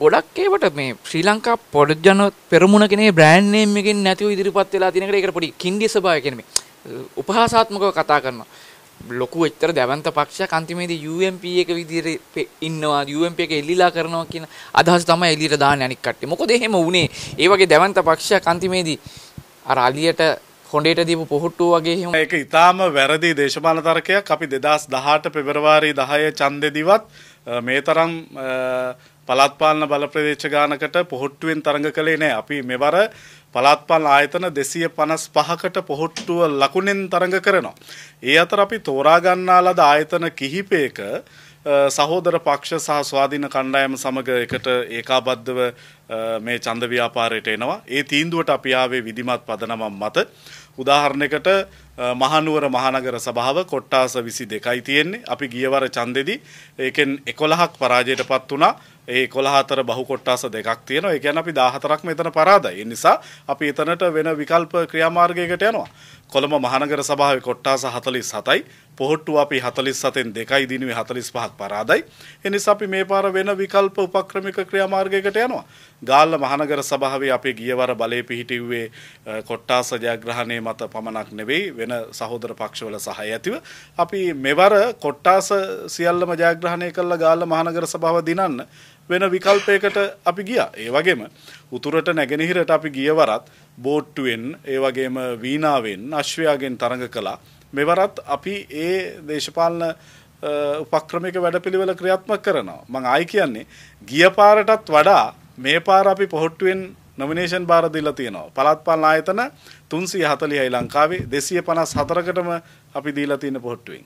ගොඩක් ඒවට මේ ශ්‍රී ලංකා පොඩ්ජන පෙරමුණ කෙනේ බ්‍රෑන්්නේම් එකෙන් නැතිව ඉදිරිපත් වෙලා තිනකට එකට පොඩි කින්ඩිය සභාව කෙනෙම උපහාසාත්මකව කතා කරනවා ලොකු එච්චර දැවන්ත පක්ෂයක් අන්තිමේදී UMP එක විදිහට ඉන්නවා UMP එක එල්ලිලා කරනවා කියන අදහස තමයි එළියට දාන්නේ අනික් කට්ටිය. මොකද එහෙම වුණේ ඒ වගේ දැවන්ත පක්ෂයක් අන්තිමේදී අර අලියට හොඩේට දීපු පොහොට්ටුව වගේ එහෙම ඒක ඊටාම වැරදි දේශපාලන තර්කයක්. අපි 2018 පෙබරවාරි 10 චන්දෙදිවත් මේ තරම් පළත්පාලන බල ප්‍රදේශ ගානකට පොහොට්ටුවෙන් තරඟ කළේ නෑ. අපි මෙවර පළාත්පාලන ආයතන 255කට පොහොට්ටුව ලකුණෙන් තරඟ කරනවා. ඒ අතර අපි තෝරා ගන්නා ලද ආයතන කිහිපයක සහෝදර පක්ෂ සහ ස්වාධීන කණ්ඩායම සමග එකට ඒකාබද්ධව මේ ඡන්ද ව්‍යාපාරයට එනවා. ඒ තීන්දුවට අපි ආවේ විධිමත් පදනමක් මත. උදාහරණයකට මහනුවර මහනගර සභාව කොට්ටාස 22යි තියෙන්නේ. අපි ගියවර ඡන්දෙදී ඒකෙන් 11ක් පරාජයටපත් වුණා. ඒ 11 අතර බහු කොට්ටාස දෙකක් තියෙනවා. ඒ කියන්නේ අපි 14ක් මෙතන පරාදයි. ඒ නිසා අපි එතනට වෙන විකල්ප ක්‍රියාමාර්ගයකට යනවා. කොළඹ මහනගර සභාවේ කොට්ටාස 47යි පොහොට්ටුව අපි 47න් 2යි දිනුවේ 45ක් පරාදයි. ඒ නිසා අපි මේ පාර වෙන විකල්ප උපක්‍රමික ක්‍රියාමාර්ගයකට යනවා. ගාල්ල මහනගර සභාවේ අපි ගියවර බලය පිහිටිව්වේ කොට්ටාස ජයග්‍රහණය මත පමණක් නෙවෙයි වෙන සහෝදර පක්ෂවල සහය ඇතිව අපි මෙවර කොට්ටාස සියල්ලම ජයග්‍රහණය කළා ගාල්ල මහනගර සභාව දිනන්න වෙන විකල්පයකට අපි ගියා. ඒ වගේම උතුරට නැගෙනහිරට අපි ගියවරත් බෝට්ටුවෙන් ඒ වගේම වීණාවෙන් අශ්වයාගෙන් තරඟ කළා. මෙවරත් අපි ඒ දේශපාලන උපක්‍රමික වැඩපිළිවෙල ක්‍රියාත්මක කරනවා. මම ආයි කියන්නේ ගිය පාරටත් වඩා මේ පාර අපි පොහොට්ටුවෙන් නොමිනේෂන් බාර දීලා තියෙනවා. පළාත් පාලන ආයතන 340යි ලංකාවේ 254කටම අපි දීලා තියෙන පොහොට්ටුවෙන්.